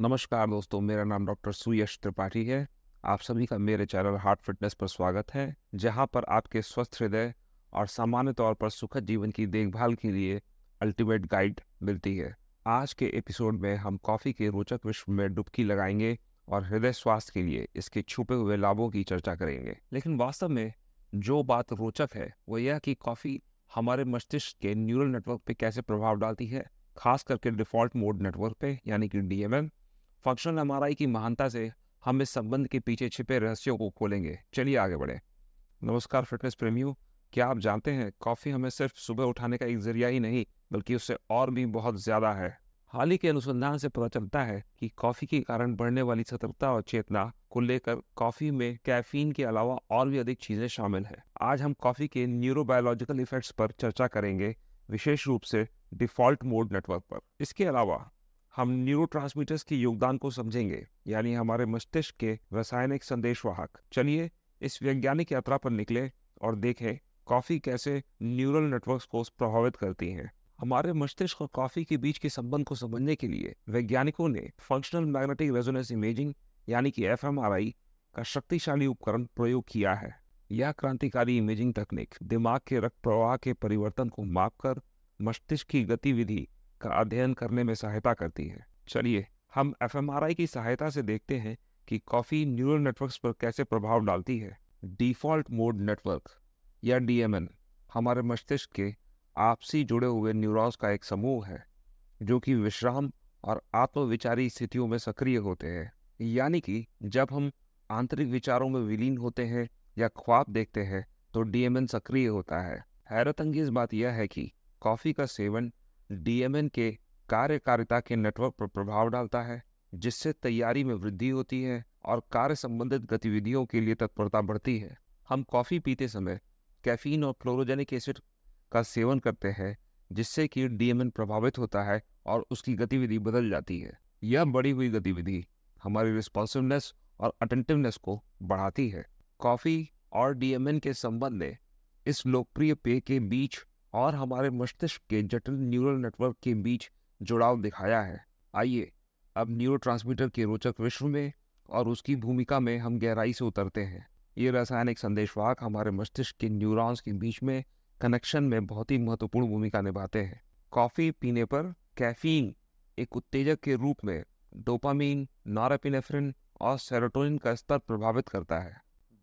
नमस्कार दोस्तों मेरा नाम डॉक्टर सुयश त्रिपाठी है आप सभी का मेरे चैनल हार्ट फिटनेस पर स्वागत है जहां पर आपके स्वस्थ हृदय और सामान्य तौर पर सुखद जीवन की देखभाल के लिए अल्टीमेट गाइड मिलती है आज के एपिसोड में हम कॉफ़ी के रोचक विश्व में डुबकी लगाएंगे और हृदय स्वास्थ्य के लिए इसके छुपे हुए लाभों की चर्चा करेंगे लेकिन वास्तव में जो बात रोचक है वो यह कि कॉफ़ी हमारे मस्तिष्क के न्यूरल नेटवर्क पर कैसे प्रभाव डालती है खास करके डिफॉल्ट मोड नेटवर्क पे यानी कि डीएमएम फंक्शनल एम की महानता से हम इस संबंध के पीछे छिपे रहस्यों को खोलेंगे चलिए आगे बढ़े नमस्कार फिटनेस प्रेमियों क्या आप जानते हैं कॉफ़ी हमें सिर्फ सुबह उठाने का एक जरिया ही नहीं बल्कि उससे और भी बहुत ज़्यादा है हाल ही के अनुसंधान से पता चलता है कि कॉफ़ी के कारण बढ़ने वाली सतर्कता और चेतना को लेकर कॉफ़ी में कैफीन के अलावा और भी अधिक चीज़ें शामिल हैं आज हम कॉफ़ी के न्यूरोबायोलॉजिकल इफेक्ट्स पर चर्चा करेंगे विशेष रूप से डिफॉल्ट मोड नेटवर्क पर इसके अलावा हम न्यूरो के योगदान को समझेंगे यानी हमारे मस्तिष्क के रासायनिक संदेशवाहक चलिए इस वैज्ञानिक यात्रा पर निकले और देखें कॉफ़ी कैसे न्यूरल नेटवर्क्स को प्रभावित करती है हमारे मस्तिष्क और कॉफ़ी के बीच के संबंध को समझने के लिए वैज्ञानिकों ने फंक्शनल मैग्नेटिक रेजोनेंस इमेजिंग यानी कि एफ का शक्तिशाली उपकरण प्रयोग किया है यह क्रांतिकारी इमेजिंग तकनीक दिमाग के रक्त प्रवाह के परिवर्तन को मापकर मस्तिष्क की गतिविधि का अध्ययन करने में सहायता करती है चलिए हम एफ की सहायता से देखते हैं कि कॉफ़ी न्यूरल नेटवर्क्स पर कैसे प्रभाव डालती है डिफ़ॉल्ट मोड नेटवर्क या डीएमएन हमारे मस्तिष्क के आपसी जुड़े हुए न्यूरॉन्स का एक समूह है जो कि विश्राम और आत्मविचारी स्थितियों में सक्रिय होते हैं यानी कि जब हम आंतरिक विचारों में विलीन होते हैं या ख्वाब देखते हैं तो डीएमएन सक्रिय होता है हैरत बात यह है कि कॉफ़ी का सेवन डीएमएन के कार्यकारिता के नेटवर्क पर प्रभाव डालता है जिससे तैयारी में वृद्धि होती है और कार्य संबंधित गतिविधियों के लिए तत्परता बढ़ती है हम कॉफ़ी पीते समय कैफीन और क्लोरोजेनिक एसिड का सेवन करते हैं जिससे कि डीएमएन प्रभावित होता है और उसकी गतिविधि बदल जाती है यह बढ़ी हुई गतिविधि हमारी रिस्पॉन्सिवनेस और अटेंटिवनेस को बढ़ाती है कॉफ़ी और डीएमएन के संबंध में इस लोकप्रिय पेय के बीच और हमारे मस्तिष्क के जटिल न्यूरल नेटवर्क के बीच जुड़ाव दिखाया है आइए अब न्यूरो के रोचक विश्व में और उसकी भूमिका में हम गहराई से उतरते हैं ये रासायनिक संदेशवाहक हमारे मस्तिष्क के न्यूरॉन्स के बीच में कनेक्शन में बहुत ही महत्वपूर्ण भूमिका निभाते हैं कॉफ़ी पीने पर कैफीन एक उत्तेजक के रूप में डोपामीन नॉरपिनेफ्रिन और सेरोटोनिन का स्तर प्रभावित करता है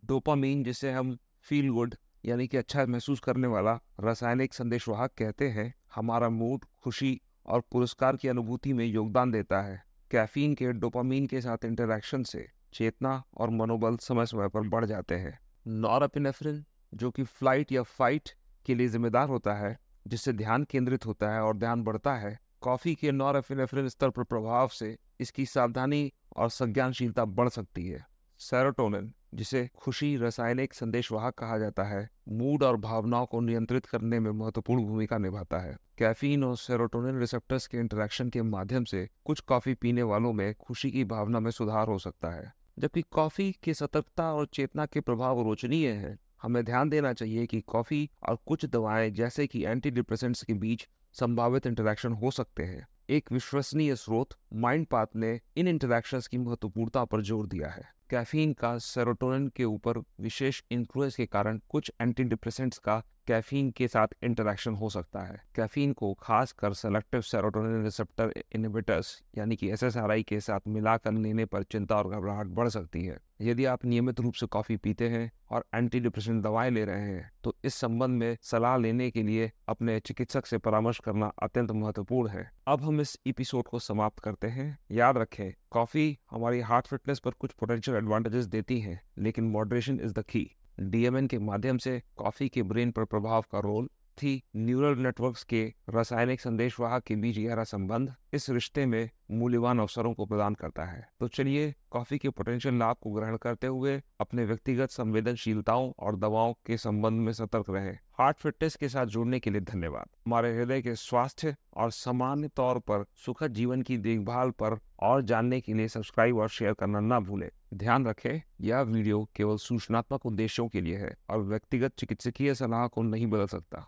डोपामीन जिसे हम फील गुड यानी कि अच्छा महसूस करने वाला रासायनिक संदेशवाहक कहते हैं हमारा मूड खुशी और पुरस्कार की अनुभूति में योगदान देता है कैफीन के डोपामीन के साथ इंटरेक्शन से चेतना और मनोबल समय समय पर बढ़ जाते हैं नॉरपिनेफ्रिन जो कि फ्लाइट या फाइट के लिए जिम्मेदार होता है जिससे ध्यान केंद्रित होता है और ध्यान बढ़ता है कॉफी के नॉरपिनेफ्रिन स्तर पर प्रभाव से इसकी सावधानी और संज्ञानशीलता बढ़ सकती है सेरोटोनिन जिसे खुशी रासायनिक संदेशवाहक कहा जाता है मूड और भावनाओं को नियंत्रित करने में महत्वपूर्ण भूमिका निभाता है कैफीन और सेरोटोनिन रिसेप्टर्स के इंटरेक्शन के माध्यम से कुछ कॉफी पीने वालों में खुशी की भावना में सुधार हो सकता है जबकि कॉफी की सतर्कता और चेतना के प्रभाव रोचनीय है हमें ध्यान देना चाहिए कि कॉफी और कुछ दवाएं जैसे कि एंटी डिप्रेसेंट्स के बीच संभावित इंटरेक्शन हो सकते हैं एक विश्वसनीय स्रोत माइंड पाथ ने इन इंटरैक्शन की महत्वपूर्णता पर जोर दिया है कैफीन का सेरोटोनिन के ऊपर विशेष इन्फ्लुएंस के कारण कुछ एंटी डिप्रेसेंट्स का कैफीन के साथ इंटरेक्शन हो सकता है कैफीन को खासकर सेलेक्टिव सेरोटोनिन रिसेप्टर इनिबिटर्स यानी कि एसएसआरआई के साथ मिलाकर लेने पर चिंता और घबराहट बढ़ सकती है यदि आप नियमित रूप से कॉफ़ी पीते हैं और एंटी डिप्रेशन दवाएं ले रहे हैं तो इस संबंध में सलाह लेने के लिए अपने चिकित्सक से परामर्श करना अत्यंत महत्वपूर्ण है अब हम इस एपिसोड को समाप्त करते हैं याद रखें कॉफ़ी हमारी हार्ट फिटनेस पर कुछ पोटेंशियल एडवांटेजेस देती है लेकिन moderation is the key DMN के माध्यम से कॉफी के ब्रेन पर प्रभाव का रोल थी न्यूरल नेटवर्क्स के रासायनिक संदेशवाहक के बीच गहरा संबंध इस रिश्ते में मूल्यवान अवसरों को प्रदान करता है तो चलिए कॉफी के पोटेंशियल लाभ को ग्रहण करते हुए अपने व्यक्तिगत संवेदनशीलताओं और दवाओं के संबंध में सतर्क रहे हार्ट फिटनेस के साथ जुड़ने के लिए धन्यवाद हमारे हृदय के स्वास्थ्य और सामान्य तौर पर सुखद जीवन की देखभाल पर और जानने के लिए सब्सक्राइब और शेयर करना न भूले ध्यान रखें यह वीडियो केवल सूचनात्मक उद्देश्यों के लिए है और व्यक्तिगत चिकित्सकीय सलाह को नहीं बदल सकता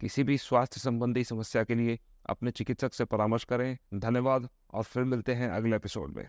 किसी भी स्वास्थ्य संबंधी समस्या के लिए अपने चिकित्सक से परामर्श करें धन्यवाद और फिर मिलते हैं अगले एपिसोड में